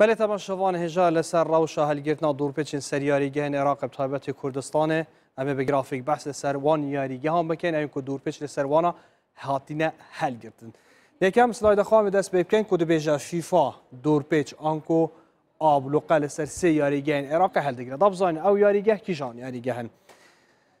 بله هجار بەێتە بەشەوان هێژا لەسەر ڕەوشە هەلگرتنا دوورپچین سەریاری گەهن عێراق تایبەتی کردستانه ئەمە به گرافیک بحث لسر وان بەس لە سەروان یاریگەهان بکەن ئەین کو دوورپچ لە سەروانە هاتیینە هەلگرتن. یەکەم سلای دەخواامە دەست پێ بکەین کو دەبێژە فیفا دوورپچ ئانکۆ ئابلوقە لەسەر سێ او یاری گه کی جان یاری کیژان یاریگەهن.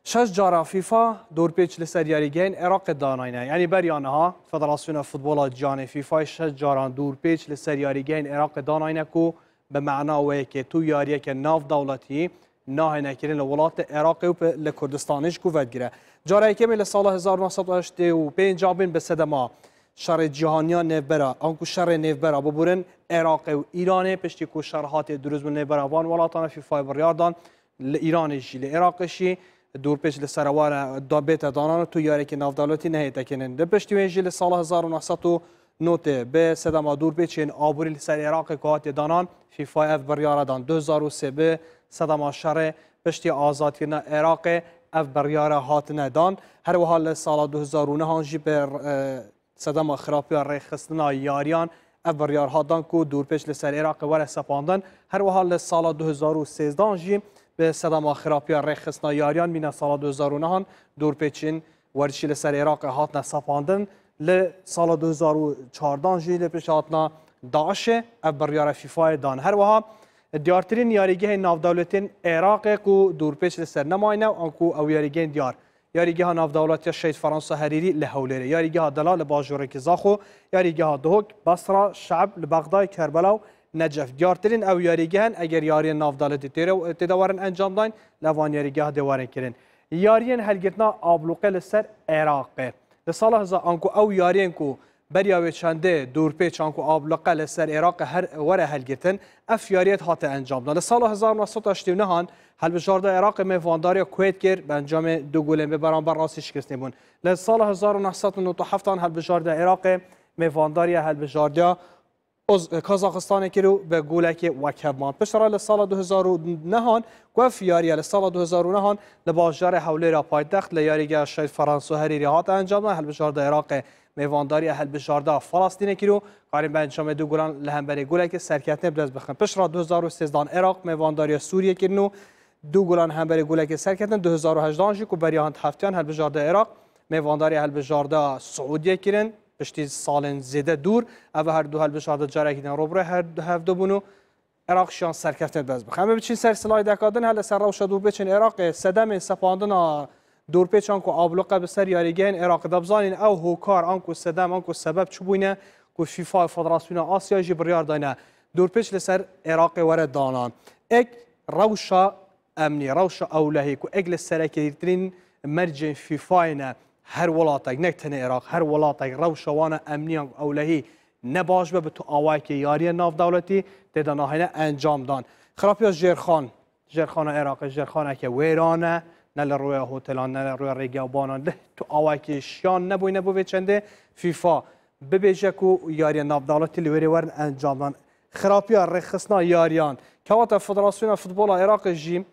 شش جارا فيفا دور بيتش لسر ياريجين عراق داناينا يعني بريانها فدراسيون فوتبول جان فيفا شش جارا دور بيتش لسر ياريجين عراق داناينا كو بمعنى ويك تو ياريه كناف دولتي ناهنا كرين لولات عراق و لكردستانش كو فدگره جارا كمي لسال 1980 و بين جابين بسدما شر جهانیا نوبرا آنکو شر نوبرا ببورن عراق و ایران پشتی کو شرحات دروز نوبرا وان ولاتان فیفا بریاردان ایرانشی لعراقشی دورپیش لسر واره دا بیت دانان تو یاری که نافدالوتی نهی تکنن ده پشتی ویجی لسال 1909 به صدما دورپیچین آبوری لسر عراق کهات دانان فیفا اف بریاره دان 2003 به صدما شر پشتی آزادکردن عراق اف بریاره هات ندان هر و حال سال 2009 جی به صدما خرابی ریخستنا یاریان اف بریار هاتان کو دورپیش لسر عراق وره سپاندن هر و حال سال 2013 جی به سەدەما خراپیا ڕێخستنا یاریان مینە ساڵا 2009هان دوورپێچین وەرشی لەسەر عێراق هاتنە سەپاندن لە ساڵە 2014 ژی لە پێشهاتنا داعشێ ئەف بڕیاە فیفاەدان هەروەها دیارترین یاریگەهی ناودەولێتین عێراقێک و دوورپێچ لەسەر نەماینە ئەوکو ئەو یاریگەین دیار. یاریگەها ناوداوڵاتە شەید فەەنسا هەریری لە هەولێرە یاریگەها دەلا لە باژۆڕێکی زاخۆ یاریگەها دهۆک بەسرا شعب لە بەغدای کەربەلا و نجف دیارترین او یاریگه هن اگر یاری نافدالتی تدوارن انجام داین لوان یاریگه دوارن کرن یارین هلگتنا آبلوقه لسر عراقه لسال هزا انکو او یارین کو بریاوی چنده دورپی چانکو آبلوقه لسر عراق هر وره هلگتن اف یاریت هات انجام دان لسال 1989 هان هل بجارده عراق موانداریا کویت کر به انجام دو گولن به برانبر راسی شکست نبون لسال 1997 هان هل بجارده عراق موانداریا هل بجارده از کازاخستان که رو به گولک وکب مان پشترا لسال 2009 گفت یاری لسال 2009 لباجار حوله را لیاری لیاریگه شاید فرانسو هری ریحات انجام هل بشار عراق میوانداری اهل بشاردا فلسطین کی رو قریم به انجام دو گلان لهمبری گله که سرکت نبرز بخن پیش 2013 عراق میوانداری سوریه کی نو دو گولان همبری گله که سرکت 2018 کو بریان هفتیان هل بشاردا عراق میوانداری اهل بشاردا سعودیه کردن پشتی ساڵێن زێدە دوور ئەە هەردوو هەلبشادە جارێکیدان ڕۆبڕێ هەردو بوون و عێراقشیان سەرکەفتێت بەس بخەمە بچین سەر سلای دەکاتن هە لە سەر ڕەوشە دوو بچین عێراقی سەدەمێ سەپاندنا دورپێچان و ئابلوقە بەسەر یاریگەین عێراق دەبزانین ئەو هۆکار ئەنکو سەدەم ئەنکو سەبەب چ بووینە کو فیفا فدراسیونە ئاسیاژی بڕاردانە دورپێچ لەسەر عێراقی وەرە دانان ئەک ڕەوشە ئەمنی ڕەوشە ئەولەهی و ئەگ لە سەرەکەترین مەرجین هر ولاتک نه تنه عراق هر ولاتک روشوانه امنیان اولهی نباش به تو آوای که یاری ناف دولتی تداناهنه انجام دان از جرخان جرخان عراق جرخان که ویرانه نه لروی هتلان نه لروی ریگابانان ده تو آوای که شان نبوی نبوی چنده فیفا ببیجه کو یاری ناف دولتی لوری ورن انجام دان از رخصنا یاریان كواتا فدراسيون فوتبول عراق جيم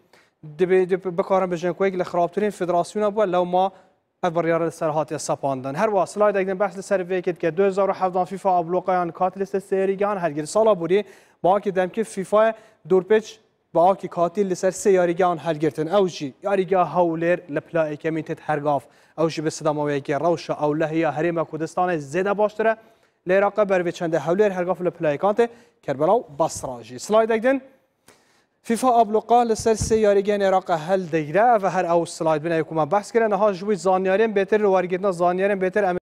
دبي دب بكارم بجن كويك لخرابترين فدراسيون بوا لو ما افبریار سرحات سپاندن هر وا سلاید اگن بحث سر ویکت که 2017 فیفا ابلوقیان کاتل است سیریگان هر گیر سالا بودی با کی دم که فیفا دورپچ با کی کاتل سر سیاریگان هر گیرتن او جی یاریگا هولر لپلای کمین تت هرگاف او جی به صدام وی کی روش او لهیا حریم کردستان زده باشتره لیراقه بر و چند هولر هرگاف لپلای کانت کربلا بصراجی سلاید اگن فیفا ابلقال لسر سیاری گن هل دیره و هر او سلاید بنایی کما. بحث کرده نها جوی زانیاریم بیتر روارگیدنا زانیاریم بهتر.